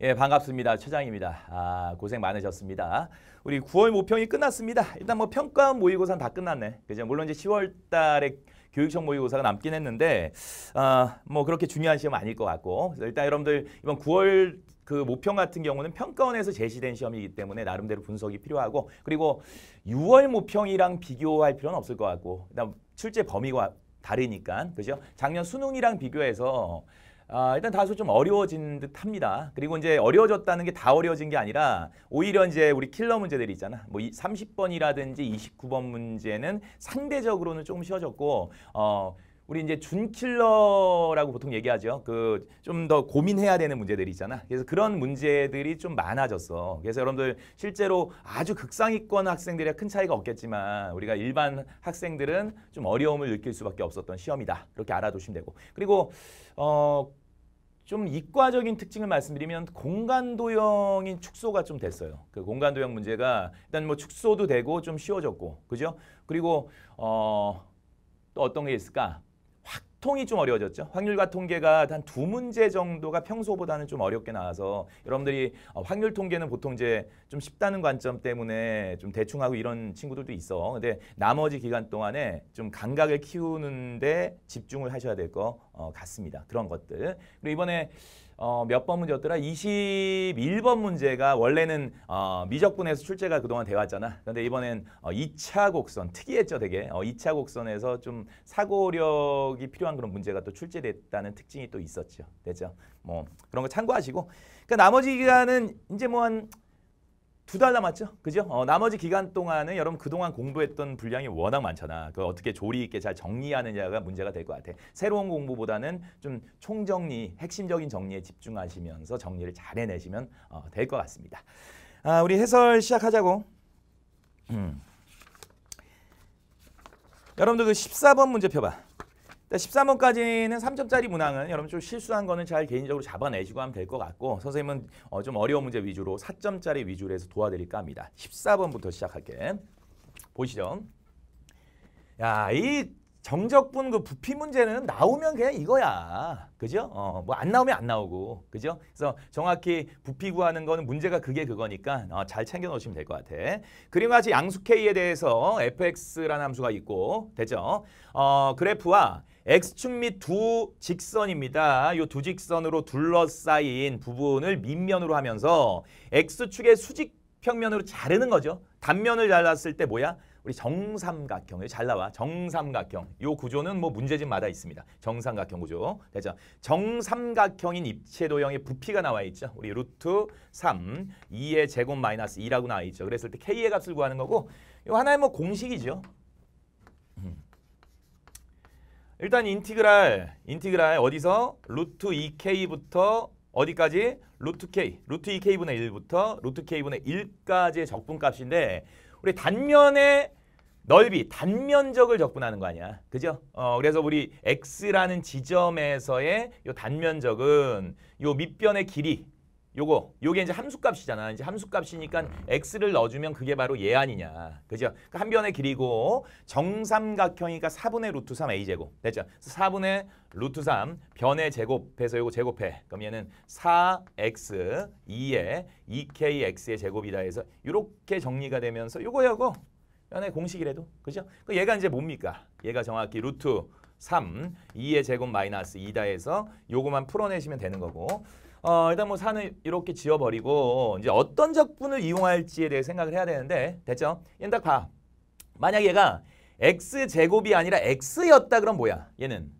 예, 반갑습니다. 최장입니다. 아, 고생 많으셨습니다. 우리 9월 모평이 끝났습니다. 일단 뭐 평가 모의고사는 다 끝났네. 그죠? 물론 이제 10월 달에 교육청 모의고사가 남긴 했는데 아, 뭐 그렇게 중요한 시험 아닐 것 같고 일단 여러분들 이번 9월 그 모평 같은 경우는 평가원에서 제시된 시험이기 때문에 나름대로 분석이 필요하고 그리고 6월 모평이랑 비교할 필요는 없을 것 같고 그다음 출제 범위가 다르니까 그죠? 작년 수능이랑 비교해서 아, 일단 다소 좀 어려워진 듯합니다. 그리고 이제 어려워졌다는 게 다 어려워진 게 아니라 오히려 이제 우리 킬러 문제들이 있잖아. 뭐 30번이라든지 29번 문제는 상대적으로는 조금 쉬워졌고 어 우리 이제 준킬러라고 보통 얘기하죠. 그 좀 더 고민해야 되는 문제들이 있잖아. 그래서 그런 문제들이 좀 많아졌어. 그래서 여러분들 실제로 아주 극상위권 학생들이랑 큰 차이가 없겠지만 우리가 일반 학생들은 좀 어려움을 느낄 수밖에 없었던 시험이다. 이렇게 알아두시면 되고. 그리고 어. 좀 이과적인 특징을 말씀드리면 공간 도형인 축소가 좀 됐어요. 그 공간 도형 문제가 일단 뭐 축소도 되고 좀 쉬워졌고, 그죠? 그리고 어, 또 어떤 게 있을까? 통이 좀 어려워졌죠. 확률과 통계가 한두 문제 정도가 평소보다는 좀 어렵게 나와서 여러분들이 어, 확률 통계는 보통 이제 좀 쉽다는 관점 때문에 좀 대충 하고 이런 친구들도 있어. 근데 나머지 기간 동안에 좀 감각을 키우는데 집중을 하셔야 될것 어, 같습니다. 그런 것들. 그리고 이번에 어, 몇 번 문제였더라? 21번 문제가 원래는 어, 미적분에서 출제가 그동안 돼 왔잖아. 근데 이번엔 어, 2차 곡선, 특이했죠 되게. 어, 2차 곡선에서 좀 사고력이 필요한 그런 문제가 또 출제됐다는 특징이 또 있었죠. 됐죠? 뭐 그런 거 참고하시고. 그러니까 나머지 기간은 이제 뭐한 두달 남았죠. 그죠? 어, 나머지 기간 동안은 여러분 그동안 공부했던 분량이 워낙 많잖아. 그 어떻게 조리 있게 잘 정리하느냐가 문제가 될 것 같아. 새로운 공부보다는 좀 총정리, 핵심적인 정리에 집중하시면서 정리를 잘 해내시면 어, 될것 같습니다. 아, 우리 해설 시작하자고. 음. 여러분들 그 14번 문제 펴봐. 13번까지는 3점짜리 문항은 여러분 좀 실수한 거는 잘 개인적으로 잡아내시고 하면 될 것 같고 선생님은 어, 좀 어려운 문제 위주로 4점짜리 위주로 해서 도와드릴까 합니다. 14번부터 시작할게. 보시죠. 야, 이 정적분 그 부피 문제는 나오면 그냥 이거야. 그죠? 어, 뭐 안 나오면 안 나오고. 그죠? 그래서 정확히 부피 구하는 거는 문제가 그게 그거니까 어, 잘 챙겨 놓으시면 될 것 같아. 그림과 같이 양수 K에 대해서 fx라는 함수가 있고 됐죠? 어, 그래프와 X축 및 두 직선입니다. 이 두 직선으로 둘러싸인 부분을 밑면으로 하면서 X축의 수직평면으로 자르는 거죠. 단면을 잘랐을 때 뭐야? 우리 정삼각형이 잘 나와. 정삼각형. 요 구조는 뭐 문제집마다 있습니다. 정삼각형 구조. 되죠? 정삼각형인 입체 도형의 부피가 나와 있죠. 우리 루트 3, 2의 제곱 마이너스 2라고 나와 있죠. 그랬을 때 k의 값을 구하는 거고 요 하나의 뭐 공식이죠. 음. 일단 인티그랄, 인티그랄 어디서? 루트 2k부터 어디까지? 루트 k, 루트 2k분의 1부터 루트 k분의 1까지의 적분값인데 우리 단면의 넓이, 단면적을 접근하는 거 아니야. 그죠? 어, 그래서 우리 x라는 지점에서의 요 단면적은 요 밑변의 길이 요거 요게 이제 함수값이잖아. 이제 함수값이니까 x를 넣어주면 그게 바로 얘 아니냐. 그죠? 그한 그러니까 변의 길이고 정삼각형이니까 4분의 루트 3 a 제곱 됐죠? 4분의 루트 3 변의 제곱해서 요거 제곱해. 그럼 얘는 4x 2의 2kx의 제곱이다 해서 요렇게 정리가 되면서 요거 요거 변의 공식이라도 그죠? 그 얘가 이제 뭡니까? 얘가 정확히 루트 3 2의 제곱 마이너스 2다 해서 요거만 풀어내시면 되는 거고. 어, 일단 뭐 산을 이렇게 지어버리고 이제 어떤 적분을 이용할지에 대해 생각을 해야 되는데 됐죠? 얘는 딱 봐. 만약 얘가 x제곱이 아니라 x였다 그럼 뭐야? 얘는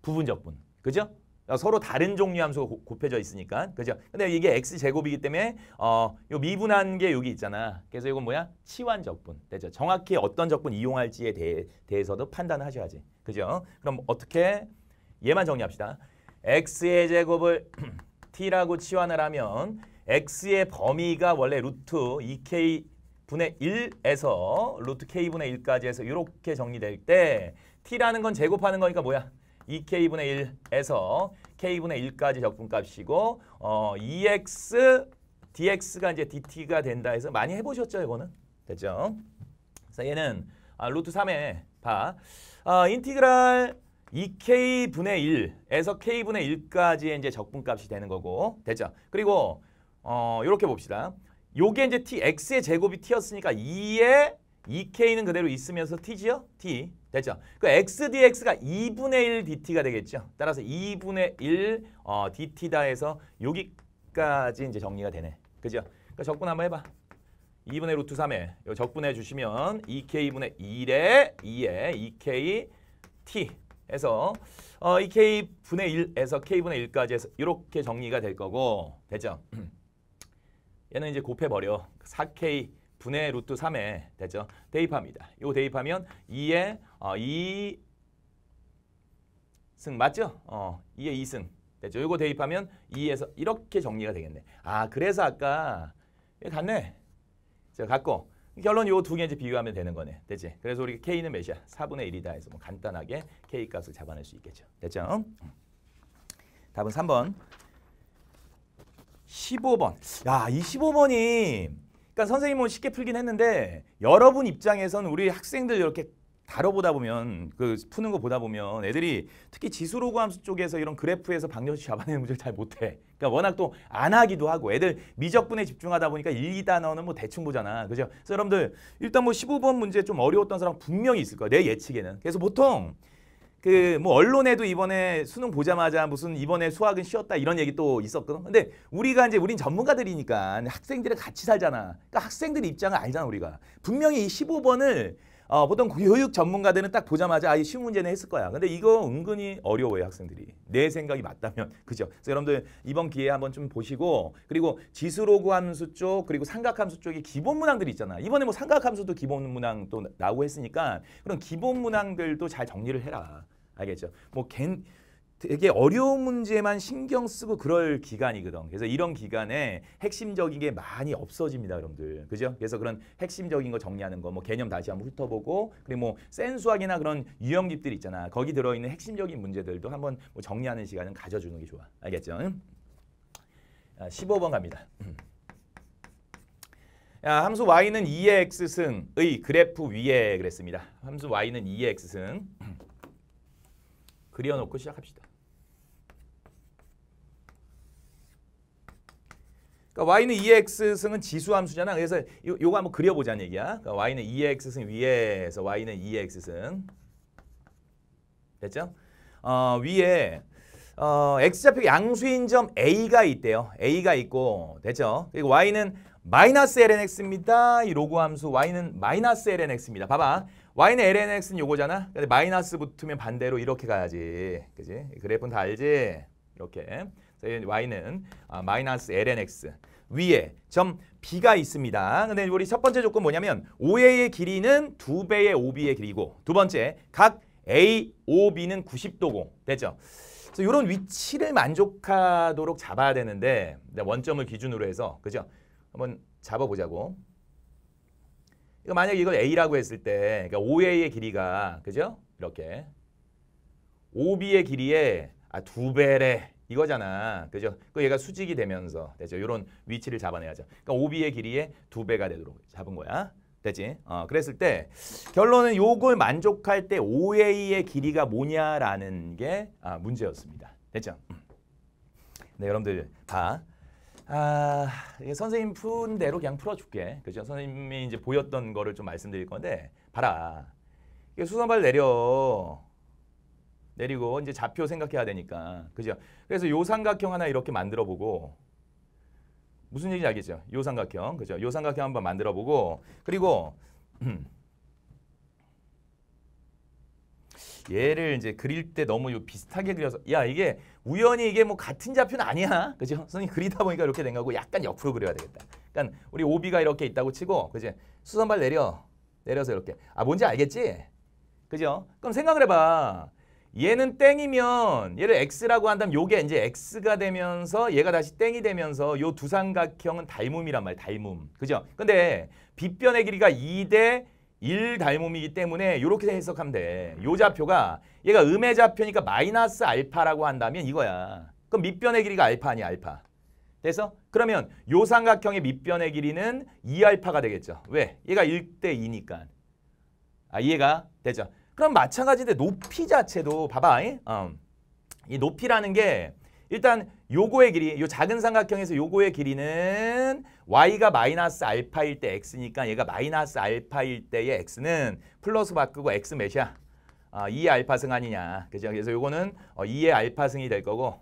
부분적분. 그죠? 그러니까 서로 다른 종류 함수가 고, 곱해져 있으니까. 그죠? 근데 이게 x제곱이기 때문에 어, 요 미분한 게 여기 있잖아. 그래서 이건 뭐야? 치환 적분. 됐죠 정확히 어떤 적분 이용할지에 대, 대해서도 판단을 하셔야지. 그죠? 그럼 어떻게? 얘만 정리합시다. x의 제곱을 t라고 치환을 하면 x의 범위가 원래 루트 2k 분의 1에서 루트 k분의 1까지 해서 이렇게 정리될 때 t라는 건 제곱하는 거니까 뭐야? 2k분의 1에서 k분의 1까지 적분값이고 어, 2x dx가 이제 dt가 된다 해서 많이 해보셨죠 이거는? 됐죠? 그래서 얘는 아, 루트 3의 바 아, 인티그랄 2k분의 1에서 k분의 1까지의 이제 적분값이 되는 거고 됐죠? 그리고 어 이렇게 봅시다. 요게 이제 tx의 제곱이 t였으니까 2의 2k는 그대로 있으면서 t 죠요 t 됐죠? 그 x dx가 2분의 1 dt가 되겠죠? 따라서 2분의 1 어, dt다 해서 여기까지 이제 정리가 되네. 그죠? 그 적분 한번 해봐. 2분의 루트 3에 적분해 주시면 2k분의 1에 2에 2k t 해서 어, 이 K분의 1에서 K분의 1까지 해서 이렇게 정리가 될 거고 되죠? 얘는 이제 곱해버려. 4K 분의 루트 3에 되죠? 대입합니다. 요 대입하면 2에 어, 2승 맞죠? 어, 2에 2승 되죠? 요거 대입하면 2에서 이렇게 정리가 되겠네. 아 그래서 아까 얘 예, 같네. 자, 같고 결론 이 두 개 이제 비교하면 되는 거네. 되지? 그래서 우리 K는 몇이야? 4분의 1이다 해서 뭐 간단하게 K 값을 잡아낼 수 있겠죠. 됐죠? 답은 3번. 15번. 야, 이 15번이 그러니까 선생님은 쉽게 풀긴 했는데 여러분 입장에선 우리 학생들 이렇게 다뤄보다 보면 그 푸는 거 보다 보면 애들이 특히 지수로그 함수 쪽에서 이런 그래프에서 방정식 잡아내는 문제를 잘 못해. 그러니까 워낙 또 안 하기도 하고 애들 미적분에 집중하다 보니까 1, 2단어는 뭐 대충 보잖아. 그죠? 그래서 여러분들 일단 뭐 15번 문제 좀 어려웠던 사람 분명히 있을 거야. 내 예측에는. 그래서 보통 그 뭐 언론에도 이번에 수능 보자마자 무슨 이번에 수학은 쉬었다 이런 얘기 또 있었거든. 근데 우리가 이제 우린 전문가들이니까 학생들이 같이 살잖아. 그러니까 학생들 입장을 알잖아 우리가. 분명히 이 15번을 어, 보통 그 교육 전문가들은 딱 보자마자 아이 쉬운 문제는 했을 거야. 근데 이거 은근히 어려워요 학생들이. 내 생각이 맞다면 그죠. 그래서 여러분들 이번 기회에 한번 좀 보시고 그리고 지수로 구함수 쪽 그리고 삼각함수 쪽에 기본 문항들이 있잖아. 이번에 뭐 삼각함수도 기본 문항 또 나오고 했으니까 그런 기본 문항들도 잘 정리를 해라. 알겠죠? 뭐 겐, 되게 어려운 문제만 신경 쓰고 그럴 기간이거든. 그래서 이런 기간에 핵심적인 게 많이 없어집니다, 여러분들. 그죠? 그래서 그런 핵심적인 거 정리하는 거, 뭐 개념 다시 한번 훑어보고, 그리고 뭐 센수학이나 그런 유형집들 있잖아. 거기 들어있는 핵심적인 문제들도 한번 뭐 정리하는 시간은 가져주는 게 좋아. 알겠죠? 15번 아, 갑니다. 야, 아, 함수 y는 2 x승의 그래프 위에 그랬습니다. 함수 y는 2 x승. 그려놓고 시작합시다. 그러니까 y는 2x승은 e 지수함수잖아. 그래서 요, 거 한번 그려보자는 얘기야. 그러니까 y는 2x승 e 위에서 y는 2x승. E 됐죠? 어, 위에 어, x좌표 양수인 점 a가 있대요. a가 있고 됐죠? 그리고 y는 마이너스 lnx입니다. 이로그 함수 y는 마이너스 lnx입니다. 봐봐. y는 lnx는 요거잖아. 근데 마이너스 붙으면 반대로 이렇게 가야지. 그지? 그래프는 다 알지? 이렇게. y는 아, 마이너스 lnx 위에 점 b가 있습니다. 근데 우리 첫 번째 조건 뭐냐면 OA의 길이는 두배의 OB의 길이고 두 번째 각 A, O, B는 90도고 됐죠? 그래서 이런 위치를 만족하도록 잡아야 되는데 네, 원점을 기준으로 해서 그죠? 한번 잡아보자고. 이거 만약 이걸 A라고 했을 때 그러니까 OA의 길이가 그죠? 이렇게 OB의 길이에 아, 두 배래 이거잖아. 그죠? 그 얘가 수직이 되면서 되죠. 요런 위치를 잡아내야죠. 그러니까 오비의 길이의 두 배가 되도록 잡은 거야. 되지? 어, 그랬을 때 결론은 요걸 만족할 때 OA의 길이가 뭐냐라는 게 아, 문제였습니다. 됐죠? 음. 네, 여러분들 봐. 아, 이게 선생님 푼 대로 그냥 풀어줄게. 그죠? 선생님이 이제 보였던 거를 좀 말씀드릴 건데, 봐라. 이게 수선발 내려. 내리고 이제 좌표 생각해야 되니까. 그죠? 그래서 요 삼각형 하나 이렇게 만들어 보고 무슨 얘기인지 알겠죠? 요 삼각형. 그죠? 요 삼각형 한번 만들어 보고 그리고 얘를 이제 그릴 때 너무 요 비슷하게 그려서 야 이게 우연히 이게 뭐 같은 좌표는 아니야 그죠 선생님 그리다 보니까 이렇게 된 거고 약간 옆으로 그려야 되겠다 그러니까 우리 오비가 이렇게 있다고 치고 그지 수선발 내려 내려서 이렇게 아 뭔지 알겠지 그죠 그럼 생각을 해봐 얘는 땡이면 얘를 x라고 한다면 요게 이제 x가 되면서 얘가 다시 땡이 되면서 요 두 삼각형은 닮음이란 말이에요 닮음. 그죠? 근데 빗변의 길이가 2대 1 닮음이기 때문에 요렇게 해석하면 돼. 요 좌표가 얘가 음의 좌표니까 마이너스 알파라고 한다면 이거야. 그럼 밑변의 길이가 알파 아니야 알파. 그래서 그러면 요 삼각형의 밑변의 길이는 2알파가 되겠죠. 왜? 얘가 1대 2니까. 아 이해가 되죠. 그럼 마찬가지인데 높이 자체도 봐봐. 이, 어. 이 높이라는 게 일단 요거의 길이, 요 작은 삼각형에서 요거의 길이는 y가 마이너스 알파일 때 x니까 얘가 마이너스 알파일 때의 x는 플러스 바꾸고 x 몇이야? 어, 아, 2의 알파승 아니냐. 그죠? 그래서 요거는 어, 2의 알파승이 될 거고.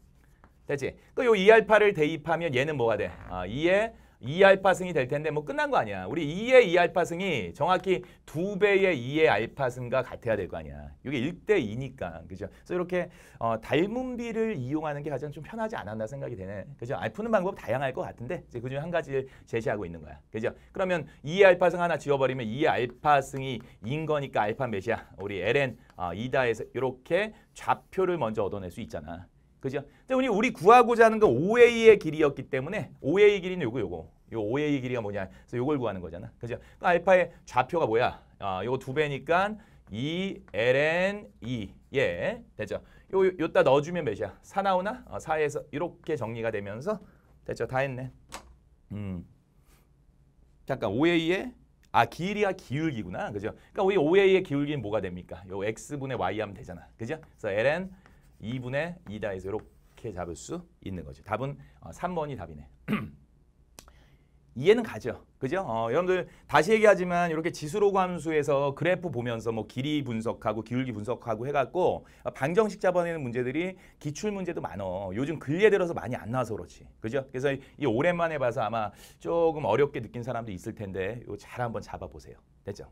됐지? 그요 2알파를 대입하면 얘는 뭐가 돼? 어, 아, 2의 2알파승이 될 텐데 뭐 끝난 거 아니야. 우리 2의 2알파승이 정확히 2배의 2의 알파승과 같아야 될 거 아니야. 이게 1대 2니까. 그죠? 그래서 이렇게 어, 닮은비를 이용하는 게 가장 좀 편하지 않았나 생각이 되네. 그죠? 알 푸는 방법 다양할 것 같은데 그중에 한 가지를 제시하고 있는 거야. 그죠? 그러면 2의 알파승 하나 지워버리면 2의 알파승이 인 거니까 알파 몇이야? 우리 ln 어, 2다에서 이렇게 좌표를 먼저 얻어낼 수 있잖아. 그죠? 우리 우리 구하고자 하는 건 OA의 길이였기 때문에 OA의 길이는 요거 요거. 요 OA의 길이가 뭐냐? 그래서 요걸 구하는 거잖아. 그죠? 그 알파의 좌표가 뭐야? 아, 요거 두 배니까 2ln 2. E. 예. 됐죠? 요 요따 넣어 주면 몇이야? 4 나오나? 어, 4에서 이렇게 정리가 되면서 됐죠? 다 했네. 음. 잠깐 OA의 아 길이가 기울기구나. 그죠? 그러니까 우리 OA의 기울기는 뭐가 됩니까? 요 x분의 y 하면 되잖아. 그죠? 그래서 ln 2분의 2다 해서 이렇게 잡을 수 있는 거죠. 답은 어, 3번이 답이네. 이해는 가죠. 그죠? 어, 여러분들 다시 얘기하지만 이렇게 지수로 함수에서 그래프 보면서 뭐 길이 분석하고 기울기 분석하고 해갖고 방정식 잡아내는 문제들이 기출 문제도 많어. 요즘 근에 들어서 많이 안 나와서 그렇지. 그죠? 그래서 이 오랜만에 봐서 아마 조금 어렵게 느낀 사람도 있을 텐데 이거 잘 한번 잡아보세요. 됐죠?